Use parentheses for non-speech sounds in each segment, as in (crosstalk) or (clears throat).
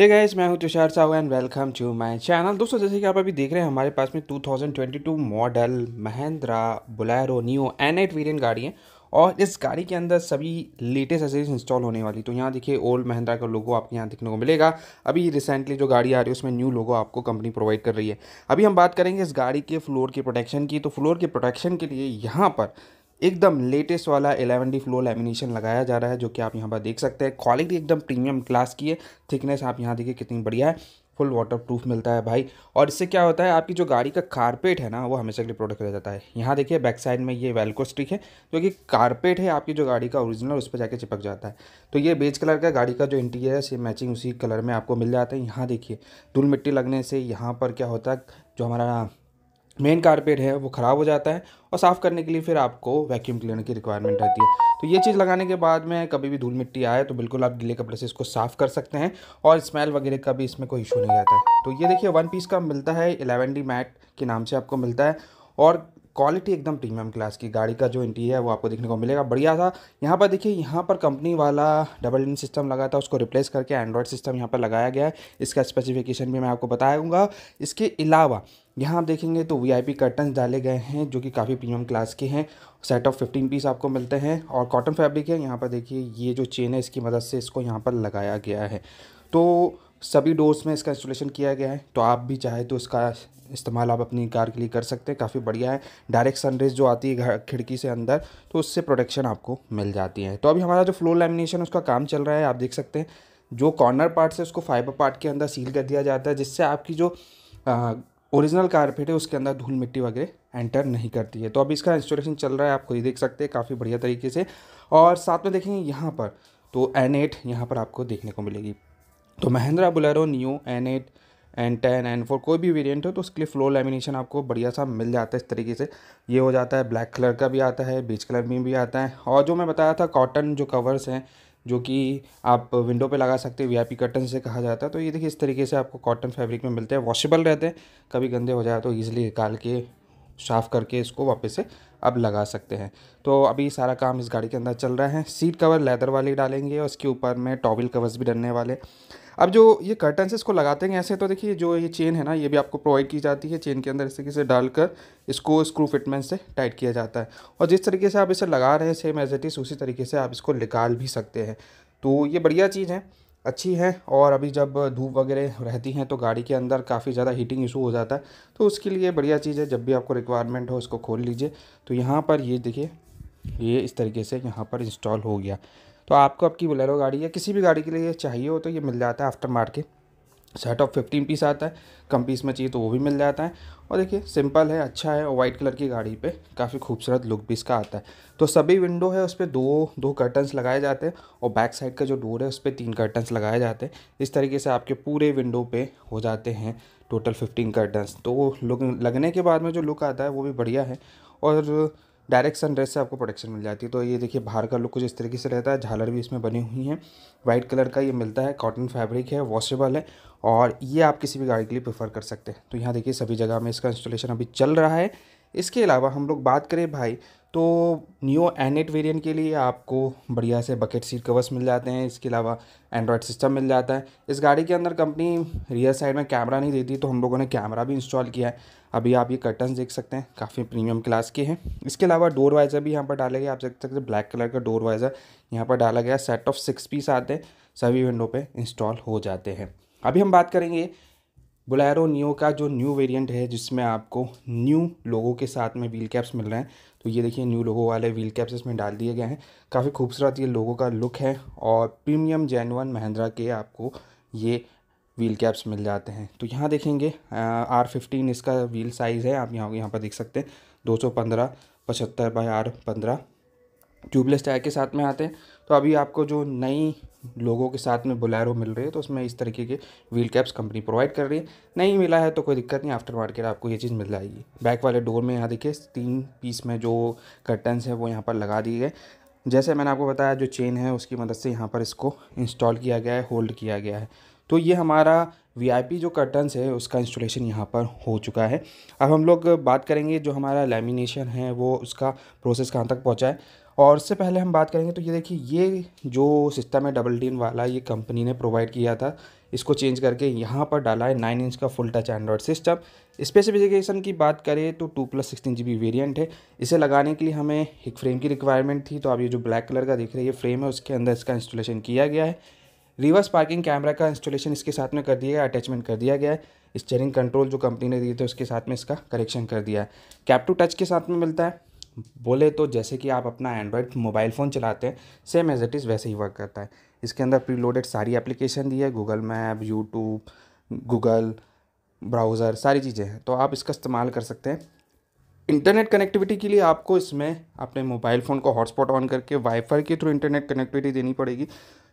हे guys मैं हूं Tushar Sahu and welcome to my channel दोस्तों जैसे कि आप अभी देख रहे हैं हमारे पास में 2022 model Mahindra Bolero Neo N eight variant गाड़ी है और इस गाड़ी के अंदर सभी लेटेस्ट एसेसरीज इंस्टॉल होने वाली तो यहाँ देखिए ओल्ड महिंद्रा का लोगो आपके यहाँ देखने को मिलेगा अभी रिसेंटली जो गाड़ी आ रही है उसमें न्यू लोगो आपको कंपनी प्रोवाइड कर रही है अभी हम बात करेंगे इस गाड़ी के फ्लोर की प्रोटेक्शन की तो फ्लोर के प्रोटेक्शन के लिए यहाँ पर एकदम लेटेस्ट वाला एलेवन डी फ्लो लेमिनेशन लगाया जा रहा है जो कि आप यहाँ पर देख सकते हैं क्वालिटी एकदम प्रीमियम क्लास की है थिकनेस आप यहाँ देखिए कितनी बढ़िया है फुल वाटर प्रूफ मिलता है भाई और इससे क्या होता है आपकी जो गाड़ी का कारपेट है ना वो हमेशा के लिए प्रोटेक्ट रह जाता है यहाँ देखिए बैक साइड में ये वेलको स्टिक है जो कि कारपेट है आपकी जो गाड़ी का ओरिजिनल उस पर जाके चिपक जाता है तो ये बेज कलर का गाड़ी का जो इंटीरियर है सेम मैचिंग उसी कलर में आपको मिल जाता है यहाँ देखिए धूल मिट्टी लगने से यहाँ पर क्या होता है जो हमारा मेन कारपेट है वो ख़राब हो जाता है और साफ़ करने के लिए फिर आपको वैक्यूम क्लीनर की रिक्वायरमेंट रहती है तो ये चीज़ लगाने के बाद में कभी भी धूल मिट्टी आए तो बिल्कुल आप गीले कपड़े से इसको साफ़ कर सकते हैं और स्मेल वगैरह का भी इसमें कोई इशू नहीं आता है तो ये देखिए वन पीस का मिलता है एलेवन मैट के नाम से आपको मिलता है और क्वालिटी एकदम प्रीमियम क्लास की गाड़ी का जो इंटीरियर है वो आपको देखने को मिलेगा बढ़िया था यहाँ पर देखिए यहाँ पर कंपनी वाला डबल इन सिस्टम लगा था उसको रिप्लेस करके एंड्रॉयड सिस्टम यहाँ पर लगाया गया है इसका स्पेसिफिकेशन भी मैं आपको बताऊँगा इसके अलावा यहाँ आप देखेंगे तो वी आई पी कर्टन्स डाले गए हैं जो कि काफ़ी प्रीमियम क्लास के हैं सेट ऑफ फिफ्टीन पीस आपको मिलते हैं और कॉटन फैब्रिक है यहाँ पर देखिए ये जो चेन है इसकी मदद से इसको यहाँ पर लगाया गया है तो सभी डोर्स में इसका इंस्टॉलेशन किया गया है तो आप भी चाहे तो इसका इस्तेमाल आप अपनी कार के लिए कर सकते हैं काफ़ी बढ़िया है डायरेक्ट सनरेज जो आती है घर खिड़की से अंदर तो उससे प्रोटेक्शन आपको मिल जाती है तो अभी हमारा जो फ्लोर लेमिनेशन उसका काम चल रहा है आप देख सकते हैं जो कॉर्नर पार्ट है उसको फाइबर पार्ट के अंदर सील कर दिया जाता है जिससे आपकी जो ओरिजिनल कारपेट है उसके अंदर धूल मिट्टी वगैरह एंटर नहीं करती है तो अभी इसका इंस्टॉलेशन चल रहा है आप खुद ही देख सकते हैं काफ़ी बढ़िया तरीके से और साथ में देखेंगे यहाँ पर तो एन एट यहाँ पर आपको देखने को मिलेगी तो Mahindra Bolero new N eight N ten N four कोई भी वेरिएंट हो तो उसके लिए फ्लोर लेमिनेशन आपको बढ़िया सा मिल जाता है इस तरीके से ये हो जाता है ब्लैक कलर का भी आता है बीच कलर में भी आता है और जो मैं बताया था कॉटन जो कवर्स हैं जो कि आप विंडो पे लगा सकते हैं वीआईपी कर्टन से कहा जाता है तो ये देखिए इस तरीके से आपको कॉटन फैब्रिक में मिलते हैं वॉशेबल रहते हैं कभी गंदे हो जाए तो ईजिली निकाल के साफ़ करके इसको वापस से अब लगा सकते हैं तो अभी सारा काम इस गाड़ी के अंदर चल रहा है सीट कवर लेदर वाले डालेंगे और उसके ऊपर में टॉविल कवर्स भी डलने वाले अब जो ये कर्टन्स इसको लगाते हैं ऐसे तो देखिए जो ये चेन है ना ये भी आपको प्रोवाइड की जाती है चेन के अंदर इस तरीके से डालकर इसको स्क्रू फिटमेंट से टाइट किया जाता है और जिस तरीके से आप इसे लगा रहे हैं सेम एज इट इज़ उसी तरीके से आप इसको निकाल भी सकते हैं तो ये बढ़िया चीज़ है अच्छी है और अभी जब धूप वगैरह रहती हैं तो गाड़ी के अंदर काफ़ी ज़्यादा हीटिंग इशू हो जाता है तो उसके लिए बढ़िया चीज़ है जब भी आपको रिक्वायरमेंट हो इसको खोल लीजिए तो यहाँ पर ये देखिए ये इस तरीके से यहाँ पर इंस्टॉल हो गया तो आपको आपकी बुलेरो गाड़ी या किसी भी गाड़ी के लिए चाहिए हो तो ये मिल जाता है aftermarket set of fifteen piece आता है कम पीस में चाहिए तो वो भी मिल जाता है और देखिए सिंपल है अच्छा है और वाइट कलर की गाड़ी पे काफ़ी खूबसूरत लुक भी इसका आता है तो सभी विंडो है उस पर दो दो कर्टन्स लगाए जाते हैं और बैक साइड का जो डोर है उस पर तीन कर्टन्स लगाए जाते हैं इस तरीके से आपके पूरे विंडो पे हो जाते हैं टोटल फिफ्टीन कर्टन्स तो लुक लगने के बाद में जो लुक आता है वो भी बढ़िया है और डायरेक्ट सनरेज से आपको प्रोटेक्शन मिल जाती है तो ये देखिए बाहर का लुक कुछ इस तरीके से रहता है झालर भी इसमें बनी हुई है वाइट कलर का ये मिलता है कॉटन फैब्रिक है वॉशेबल है और ये आप किसी भी गाड़ी के लिए प्रेफर कर सकते हैं तो यहाँ देखिए सभी जगह में इसका इंस्टॉलेशन अभी चल रहा है इसके अलावा हम लोग बात करें भाई तो न्यू एन एट वेरियंट के लिए आपको बढ़िया से बकेट सीट कवर्स मिल जाते हैं इसके अलावा एंड्रॉयड सिस्टम मिल जाता है इस गाड़ी के अंदर कंपनी रियर साइड में कैमरा नहीं देती तो हम लोगों ने कैमरा भी इंस्टॉल किया है अभी आप ये कर्टन देख सकते हैं काफ़ी प्रीमियम क्लास के हैं इसके अलावा डोर वाइज़र भी यहाँ पर डाले गए आप देख सकते हैं ब्लैक कलर का डोर वाइज़र यहाँ पर डाला गया सेट ऑफ सिक्स पीस आते हैं सभी विंडो पर इंस्टॉल हो जाते हैं अभी हम बात करेंगे बुलेरो न्यू का जो न्यू वेरिएंट है जिसमें आपको न्यू लोगों के साथ में व्हील कैप्स मिल रहे हैं तो ये देखिए न्यू लोगों वाले व्हील कैप्स इसमें डाल दिए गए हैं काफ़ी खूबसूरत ये लोगों का लुक है और प्रीमियम जैनवन महिंद्रा के आपको ये व्हील कैप्स मिल जाते हैं तो यहाँ देखेंगे आर फिफ्टीन इसका व्हील साइज़ है आप यहाँ यहाँ पर देख सकते हैं दो सौ पंद्रह पचहत्तर बाई आर पंद्रह ट्यूबलेस टायर के साथ में आते हैं तो अभी आपको जो नई लोगों के साथ में बुलेरो मिल रही है तो उसमें इस तरीके के व्हील कैप्स कंपनी प्रोवाइड कर रही है नहीं मिला है तो कोई दिक्कत नहीं आफ्टर मार्केट आपको ये चीज़ मिल जाएगी बैक वाले डोर में यहाँ देखिए तीन पीस में जो कर्टन्स हैं वो यहाँ पर लगा दिए गए जैसे मैंने आपको बताया जो चेन है उसकी मदद से यहाँ पर इसको इंस्टॉल किया गया है होल्ड किया गया है तो ये हमारा वी जो कर्टन्स है उसका इंस्टॉलेशन यहाँ पर हो चुका है अब हम लोग बात करेंगे जो हमारा लेमिनेशन है वो उसका प्रोसेस कहाँ तक पहुँचा है और उससे पहले हम बात करेंगे तो ये देखिए ये जो सिस्टम है डबल डीन वाला ये कंपनी ने प्रोवाइड किया था इसको चेंज करके यहाँ पर डाला है नाइन इंच का full touch Android system specification की बात करें तो two plus sixteen G B variant है इसे लगाने के लिए हमें एक फ्रेम की रिक्वायरमेंट थी तो आप ये जो ब्लैक कलर का देख रहे हैं ये फ्रेम है उसके अंदर इसका इंस्टॉलेशन किया गया है रिवर्स पार्किंग कैमरा का इंस्टॉलेशन इसके साथ में कर दिया गया अटैचमेंट कर दिया गया है स्टेयरिंग कंट्रोल जो कंपनी ने दिए थे उसके साथ में इसका करेक्शन कर दिया है कैप टू टच के साथ में मिलता है बोले तो जैसे कि आप अपना एंड्रॉयड मोबाइल फ़ोन चलाते हैं सेम एज इट इज़ वैसे ही वर्क करता है इसके अंदर प्रीलोडेड सारी एप्लीकेशन दी है Google map YouTube Google browser सारी चीज़ें हैं तो आप इसका इस्तेमाल कर सकते हैं इंटरनेट कनेक्टिविटी के लिए आपको इसमें अपने मोबाइल फ़ोन को हॉटस्पॉट ऑन करके वाईफाई के थ्रू इंटरनेट कनेक्टिविटी देनी पड़ेगी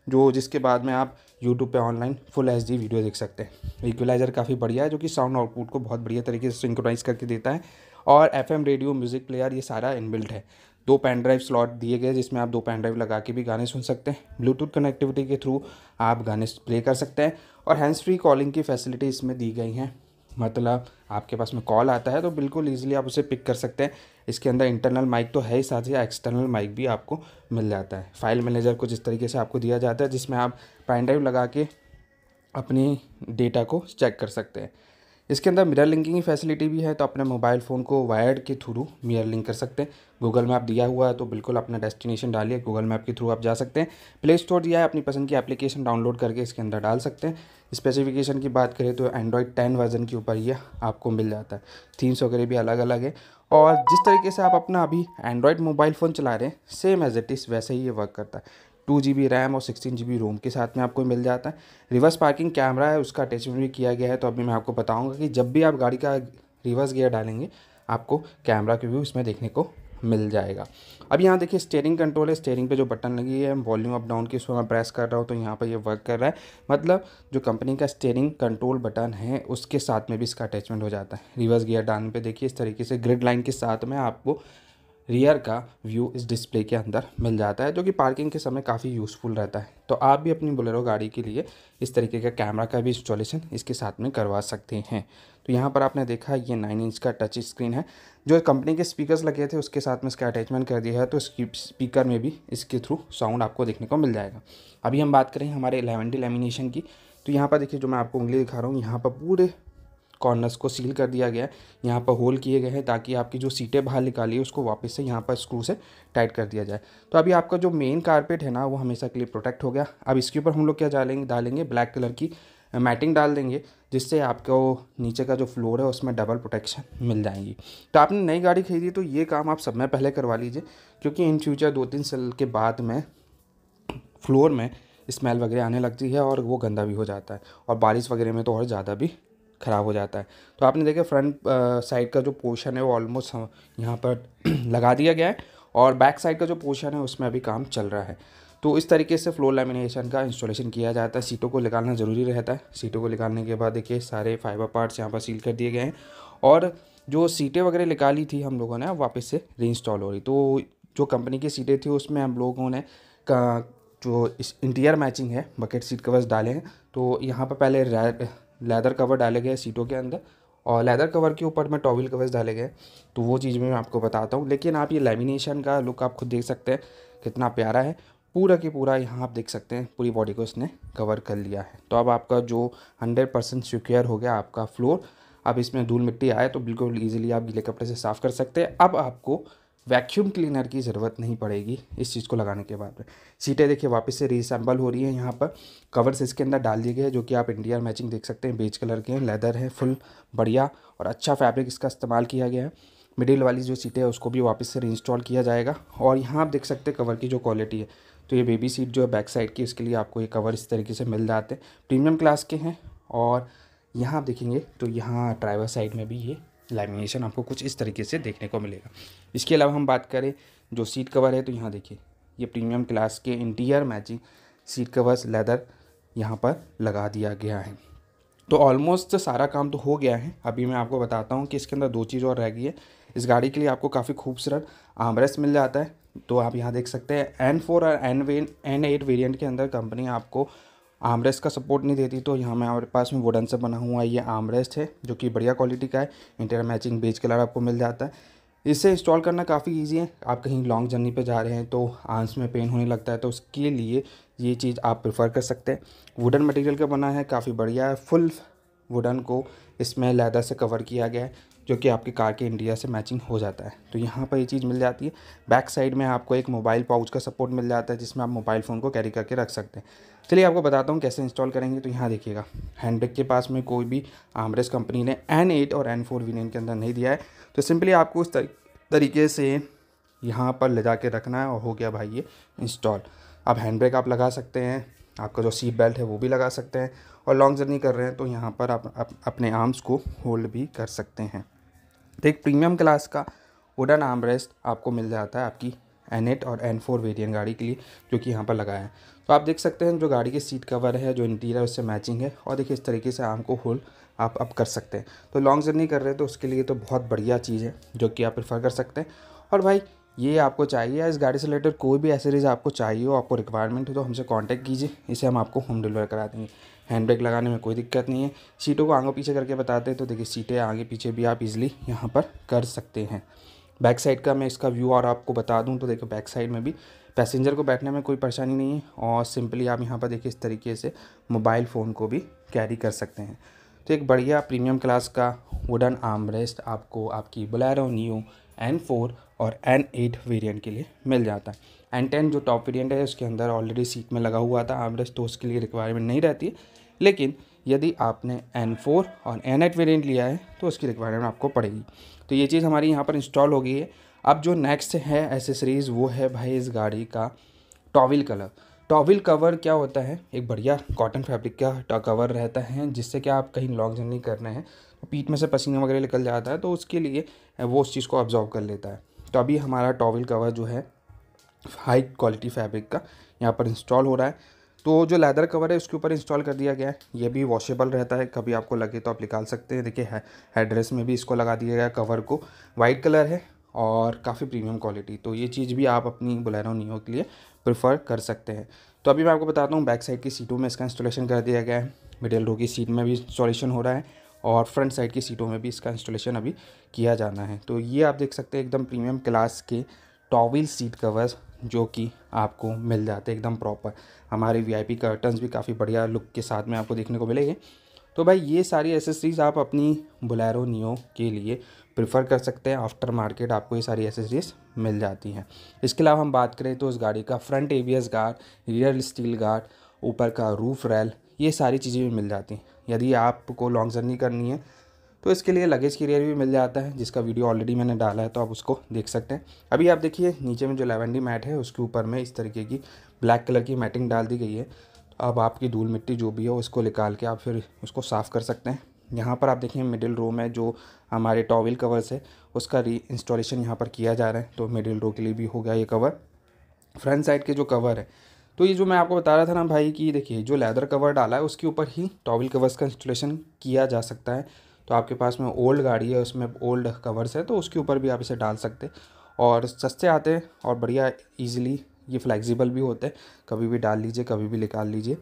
जो जिसके बाद में आप यूट्यूब पे ऑनलाइन फुल एच वीडियो देख सकते हैं इक्वलाइज़र काफ़ी बढ़िया है जो कि साउंड आउटपुट को बहुत बढ़िया तरीके से सिंक्रोनाइज करके देता है और एफ रेडियो म्यूज़िक प्लेयर ये सारा इनबिल्ट है दो पेन ड्राइव स्लॉट दिए गए जिसमें आप दो पेन ड्राइव लगा के भी गाने सुन सकते हैं ब्लूटूथ कनेक्टिविटी के थ्रू आप गाने प्ले कर सकते हैं और हैंड्स फ्री कॉलिंग की फैसिलिटी इसमें दी गई हैं मतलब आपके पास में कॉल आता है तो बिल्कुल ईजिली आप उसे पिक कर सकते हैं इसके अंदर इंटरनल माइक तो है ही साथ ही एक्सटर्नल माइक भी आपको मिल जाता है फाइल मैनेजर कुछ इस तरीके से आपको दिया जाता है जिसमें आप पेन ड्राइव लगा के अपनी डेटा को चेक कर सकते हैं इसके अंदर मिरर लिंकिंग की फैसिलिटी भी है तो अपने मोबाइल फ़ोन को वायर्ड के थ्रू मिरर लिंक कर सकते हैं गूगल मैप दिया हुआ है तो बिल्कुल अपना डेस्टिनेशन डालिए गूगल मैप के थ्रू आप जा सकते हैं प्ले स्टोर दिया है अपनी पसंद की एप्लीकेशन डाउनलोड करके इसके अंदर डाल सकते हैं स्पेसिफिकेशन की बात करें तो एंड्रॉयड टेन वर्जन के ऊपर ये आपको मिल जाता है थीम्स वगैरह भी अलग अलग है और जिस तरीके से आप अपना अभी एंड्रॉयड मोबाइल फ़ोन चला रहे हैं सेम एज इट इज़ वैसे ही ये वर्क करता है टू जी बी रैम और सिक्सटीन जी बी रोम के साथ में आपको मिल जाता है रिवर्स पार्किंग कैमरा है उसका अटैचमेंट भी किया गया है तो अभी मैं आपको बताऊँगा कि जब भी आप गाड़ी का रिवर्स गियर डालेंगे आपको कैमरा के व्यू इसमें देखने को मिल जाएगा अब यहाँ देखिए स्टेयरिंग कंट्रोल है स्टेयरिंग पे जो बटन लगी है वॉल्यूम अप डाउन की उसको मैं प्रेस कर रहा हूँ तो यहाँ पर ये यह वर्क कर रहा है मतलब जो कंपनी का स्टेयरिंग कंट्रोल बटन है उसके साथ में भी इसका अटैचमेंट हो जाता है रिवर्स गियर डालने पे देखिए इस तरीके से ग्रिड लाइन के साथ में आपको रियर का व्यू इस डिस्प्ले के अंदर मिल जाता है जो कि पार्किंग के समय काफ़ी यूज़फुल रहता है तो आप भी अपनी बुलेरो गाड़ी के लिए इस तरीके का कैमरा का भी इंस्टॉलेशन इसके साथ में करवा सकते हैं तो यहाँ पर आपने देखा ये नाइन इंच का टच स्क्रीन है जो कंपनी के स्पीकर्स लगे थे उसके साथ में इसका अटैचमेंट कर दिया है तो स्पीकर में भी इसके थ्रू साउंड आपको देखने को मिल जाएगा अभी हम बात करें हमारे लेवेंटी लेमिनेशन की तो यहाँ पर देखिए जो मैं आपको उंगली दिखा रहा हूँ यहाँ पर पूरे कॉर्नर्स को सील कर दिया गया है यहाँ पर होल किए गए हैं ताकि आपकी जो सीटें बाहर निकाली है उसको वापस से यहाँ पर स्क्रू से टाइट कर दिया जाए तो अभी आपका जो मेन कारपेट है ना वो हमेशा के लिए प्रोटेक्ट हो गया अब इसके ऊपर हम लोग क्या डालेंगे डालेंगे ब्लैक कलर की मैटिंग डाल देंगे जिससे आपको नीचे का जो फ्लोर है उसमें डबल प्रोटेक्शन मिल जाएंगी तो आपने नई गाड़ी खरीदी तो ये काम आप समय पहले करवा लीजिए क्योंकि इन फ्यूचर दो तीन साल के बाद में फ्लोर में स्मेल वगैरह आने लगती है और वो गंदा भी हो जाता है और बारिश वगैरह में तो और ज़्यादा भी ख़राब हो जाता है तो आपने देखा फ्रंट साइड का जो पोर्शन है वो ऑलमोस्ट यहाँ पर (clears throat) लगा दिया गया है और बैक साइड का जो पोर्शन है उसमें अभी काम चल रहा है तो इस तरीके से फ्लोर लेमिनेशन का इंस्टॉलेशन किया जाता है सीटों को निकालना ज़रूरी रहता है सीटों को निकालने के बाद देखिए सारे फाइबर पार्ट्स यहाँ पर सील कर दिए गए हैं और जो सीटें वगैरह निकाली थी हम लोगों ने वापस से रीइंस्टॉल हो रही तो जो कंपनी की सीटें थी उसमें हम लोगों ने का जो इस इंटीरियर मैचिंग है बकेट सीट कवर्स डाले हैं तो यहाँ पर पहले रेड लेदर कवर डाले गए सीटों के अंदर और लेदर कवर के ऊपर में टॉविल कवर्स डाले गए तो वो चीज़ मैं आपको बताता हूँ लेकिन आप ये लेमिनेशन का लुक आप खुद देख सकते हैं कितना प्यारा है पूरा के पूरा यहाँ आप देख सकते हैं पूरी बॉडी को इसने कवर कर लिया है तो अब आपका जो हंड्रेड परसेंट सिक्योर हो गया आपका फ्लोर अब इसमें धूल मिट्टी आए तो बिल्कुल ईजिली आप गीले कपड़े से साफ़ कर सकते हैं अब आपको वैक्यूम क्लीनर की ज़रूरत नहीं पड़ेगी इस चीज़ को लगाने के बाद सीटें देखिए वापस से रीसेंबल हो रही है यहाँ पर कवर्स इसके अंदर डाल दिए गए हैं जो कि आप इंडिया मैचिंग देख सकते हैं बेज कलर के हैं लेदर है फुल बढ़िया और अच्छा फैब्रिक इसका इस्तेमाल किया गया है मिडिल वाली जो सीटें हैं उसको भी वापस से रीइंस्टॉल किया जाएगा और यहाँ आप देख सकते हैं कवर की जो क्वालिटी है तो ये बेबी सीट जो है बैक साइड की इसके लिए आपको ये कवर इस तरीके से मिल जाते हैं प्रीमियम क्लास के हैं और यहाँ आप देखेंगे तो यहाँ ड्राइवर साइड में भी ये लैमिनेशन आपको कुछ इस तरीके से देखने को मिलेगा इसके अलावा हम बात करें जो सीट कवर है तो यहाँ देखिए ये प्रीमियम क्लास के interior matching seat covers leather यहाँ पर लगा दिया गया है तो ऑलमोस्ट सारा काम तो हो गया है अभी मैं आपको बताता हूँ कि इसके अंदर दो चीज़ और रह गई है इस गाड़ी के लिए आपको काफ़ी खूबसूरत आमरेस मिल जाता है तो आप यहाँ देख सकते हैं एन फोर और एन वे एन एट वेरियंट के अंदर कंपनी आपको आमरेस्ट का सपोर्ट नहीं देती तो यहाँ मैं हमारे पास में वुडन से बना हुआ ये आमरेस्ट है जो कि बढ़िया क्वालिटी का है इंटर मैचिंग बेच कलर आपको मिल जाता है इसे इंस्टॉल करना काफ़ी ईजी है आप कहीं लॉन्ग जर्नी पे जा रहे हैं तो आंस में पेन होने लगता है तो उसके लिए ये चीज़ आप प्रेफर कर सकते हैं वुडन मटेरियल का बना है काफ़ी बढ़िया है फुल वुडन को इसमें लैदर से कवर किया गया है जो कि आपकी कार के इंडिया से मैचिंग हो जाता है तो यहाँ पर ये चीज़ मिल जाती है बैक साइड में आपको एक मोबाइल पाउच का सपोर्ट मिल जाता है जिसमें आप मोबाइल फ़ोन को कैरी करके रख सकते हैं चलिए आपको बताता हूँ कैसे इंस्टॉल करेंगे तो यहाँ देखिएगा हैंडब्रेक के पास में कोई भी आमरेस कंपनी ने एन एट और एन फोर वी के अंदर नहीं दिया है तो सिंपली आपको इस तरीके से यहाँ पर ले जा के रखना है और हो गया भाई ये इंस्टॉल अब हैंड ब्रेक आप लगा सकते हैं आपका जो सीट बेल्ट है वो भी लगा सकते हैं और लॉन्ग जर्नी कर रहे हैं तो यहाँ पर आप अप, अपने आर्म्स को होल्ड भी कर सकते हैं तो एक प्रीमियम क्लास का वुडन आर्मरेस्ट आपको मिल जाता है आपकी एन एट और एन फोर वेरियन गाड़ी के लिए जो कि यहाँ पर लगाया है तो आप देख सकते हैं जो गाड़ी के सीट कवर है जो इंटीरियर उससे मैचिंग है और देखिए इस तरीके से आम को होल आप अप कर सकते हैं तो लॉन्ग जर्नी कर रहे हैं तो उसके लिए तो बहुत बढ़िया चीज़ है जो कि आप प्रिफ़र कर सकते हैं और भाई ये आपको चाहिए या इस गाड़ी से रिलेटेड कोई भी एसेसरीज आपको चाहिए हो आपको रिक्वायरमेंट हो तो हमसे कांटेक्ट कीजिए इसे हम आपको होम डिलीवर करा देंगे हैंड ब्रेक लगाने में कोई दिक्कत नहीं है सीटों को आगे पीछे करके बताते हैं तो देखिए सीटें आगे पीछे भी आप इजीली यहाँ पर कर सकते हैं बैक साइड का मैं इसका व्यू और आपको बता दूँ तो देखो बैक साइड में भी पैसेंजर को बैठने में कोई परेशानी नहीं है और सिंपली आप यहाँ पर देखिए इस तरीके से मोबाइल फ़ोन को भी कैरी कर सकते हैं तो एक बढ़िया प्रीमियम क्लास का वुडन आर्मरेस्ट आपको आपकी बुलेरो न्यू एन फोर और एन एट वेरियंट के लिए मिल जाता है एन टेन जो टॉप वेरियंट है उसके अंदर ऑलरेडी सीट में लगा हुआ था एवरेज तो उसके लिए रिक्वायरमेंट नहीं रहती लेकिन यदि आपने एन फोर और एन एट वेरियंट लिया है तो उसकी रिक्वायरमेंट आपको पड़ेगी तो ये चीज़ हमारी यहाँ पर इंस्टॉल हो गई है अब जो नेक्स्ट है एसेसरीज़ वो है भाई इस गाड़ी का टॉविल कलर टॉविल कवर क्या होता है एक बढ़िया कॉटन फैब्रिक का कवर रहता है जिससे क्या आप कहीं लॉन्ग जर्नी कर रहे हैं पीठ में से पसीना वगैरह निकल जाता है तो उसके लिए वो उस चीज़ को ऑब्जॉर्व कर लेता है तो अभी हमारा टॉवल कवर जो है हाई क्वालिटी फैब्रिक का यहाँ पर इंस्टॉल हो रहा है तो जो लेदर कवर है उसके ऊपर इंस्टॉल कर दिया गया है ये भी वॉशेबल रहता है कभी आपको लगे तो आप निकाल सकते हैं देखिए है, हेड ड्रेस में भी इसको लगा दिया गया कवर को वाइट कलर है और काफ़ी प्रीमियम क्वालिटी तो ये चीज़ भी आप अपनी बुलेरो नियो के लिए प्रिफर कर सकते हैं तो अभी मैं आपको बताता हूँ बैक साइड की सीटों में इसका इंस्टॉलेशन कर दिया गया है मिडिल रो की सीट में भी इंस्टॉलेशन हो रहा है और फ्रंट साइड की सीटों में भी इसका इंस्टॉलेशन अभी किया जाना है तो ये आप देख सकते हैं एकदम प्रीमियम क्लास के टॉविल सीट कवर्स जो कि आपको मिल जाते एकदम प्रॉपर हमारे वीआईपी कर्टन्स भी काफ़ी बढ़िया लुक के साथ में आपको देखने को मिलेंगे तो भाई ये सारी एसेसरीज़ आप अपनी बुलेरो नियो के लिए प्रिफ़र कर सकते हैं आफ्टर मार्केट आपको ये सारी एसेसरीज़ मिल जाती हैं इसके अलावा हम बात करें तो उस गाड़ी का front ABS guard rear steel guard ऊपर का रूफ रैल ये सारी चीज़ें भी मिल जाती हैं यदि आपको लॉन्ग जर्नी करनी है तो इसके लिए लगेज कैरियर भी मिल जाता है जिसका वीडियो ऑलरेडी मैंने डाला है तो आप उसको देख सकते हैं अभी आप देखिए नीचे में जो लेवेंडी मैट है उसके ऊपर में इस तरीके की ब्लैक कलर की मैटिंग डाल दी गई है तो अब आपकी धूल मिट्टी जो भी है उसको निकाल के आप फिर उसको साफ़ कर सकते हैं यहाँ पर आप देखिए मिडिल रो में जो हमारे टॉवल कवर्स है उसका री इंस्टॉलेशन यहाँ पर किया जा रहा है तो मिडिल रो के लिए भी हो गया ये कवर फ्रंट साइड के जो कवर है तो ये जो मैं आपको बता रहा था ना भाई कि देखिए जो लेदर कवर डाला है उसके ऊपर ही टॉवल कवर्स का इंस्टॉलेशन किया जा सकता है तो आपके पास में ओल्ड गाड़ी है उसमें ओल्ड कवर्स है तो उसके ऊपर भी आप इसे डाल सकते और सस्ते आते हैं और बढ़िया ईजिली ये फ्लैक्सीबल भी होते हैं कभी भी डाल लीजिए कभी भी निकाल लीजिए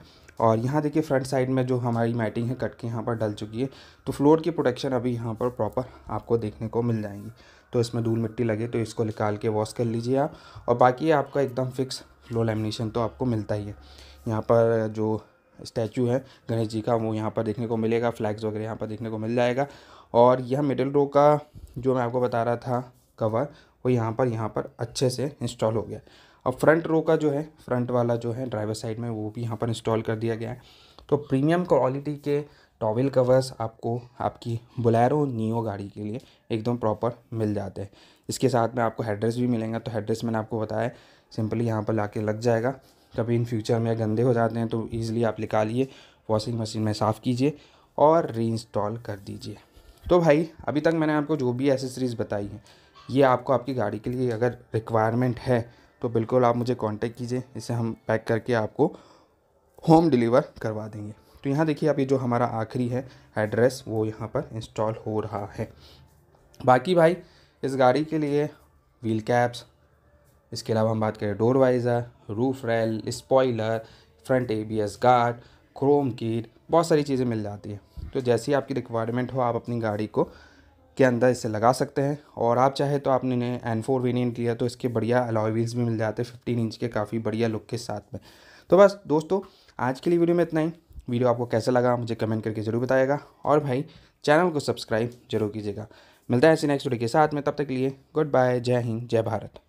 और यहाँ देखिए फ्रंट साइड में जो हमारी मैटिंग है कट के यहाँ पर डल चुकी है तो फ्लोर की प्रोटेक्शन अभी यहाँ पर प्रॉपर आपको देखने को मिल जाएंगी तो इसमें धूल मिट्टी लगे तो इसको निकाल के वॉश कर लीजिए आप और बाकी आपका एकदम फिक्स लो लेमिनेशन तो आपको मिलता ही है यहाँ पर जो स्टैचू है गणेश जी का वो यहाँ पर देखने को मिलेगा फ्लैग्स वगैरह यहाँ पर देखने को मिल जाएगा और यह मिडल रो का जो मैं आपको बता रहा था कवर वो यहाँ पर यहाँ पर अच्छे से इंस्टॉल हो गया अब फ्रंट रो का जो है फ्रंट वाला जो है ड्राइवर साइड में वो भी यहाँ पर इंस्टॉल कर दिया गया है तो प्रीमियम क्वालिटी के टॉवेल कवर्स आपको आपकी बुलेरो नियो गाड़ी के लिए एकदम प्रॉपर मिल जाते हैं इसके साथ में आपको हेड्रेस भी मिलेगा तो हेड्रेस मैंने आपको बताया सिंपली यहाँ पर ला लग जाएगा कभी इन फ्यूचर में गंदे हो जाते हैं तो ईज़िली आप निकालिए वॉशिंग मशीन में साफ़ कीजिए और री कर दीजिए तो भाई अभी तक मैंने आपको जो भी एसेसरीज़ बताई हैं ये आपको आपकी गाड़ी के लिए अगर रिक्वायरमेंट है तो बिल्कुल आप मुझे कांटेक्ट कीजिए इसे हम पैक करके आपको होम डिलीवर करवा देंगे तो यहाँ देखिए आप ये जो हमारा आखिरी है एड्रेस वो यहाँ पर इंस्टॉल हो रहा है बाकी भाई इस गाड़ी के लिए व्हील कैप्स इसके अलावा हम बात करें door visor roof rail spoiler front ABS guard chrome kit बहुत सारी चीज़ें मिल जाती है तो जैसी आपकी रिक्वायरमेंट हो आप अपनी गाड़ी को के अंदर इसे लगा सकते हैं और आप चाहे तो आपने एन फोर वेनियन किया तो इसके बढ़िया अलॉय व्हील्स भी मिल जाते हैं फिफ्टीन इंच के काफ़ी बढ़िया लुक के साथ में तो बस दोस्तों आज के लिए वीडियो में इतना ही वीडियो आपको कैसा लगा मुझे कमेंट करके ज़रूर बताएगा और भाई चैनल को सब्सक्राइब जरूर कीजिएगा मिलता है ऐसी नेक्स्ट वीडियो के साथ में तब तक के लिए गुड बाय जय हिंद जय भारत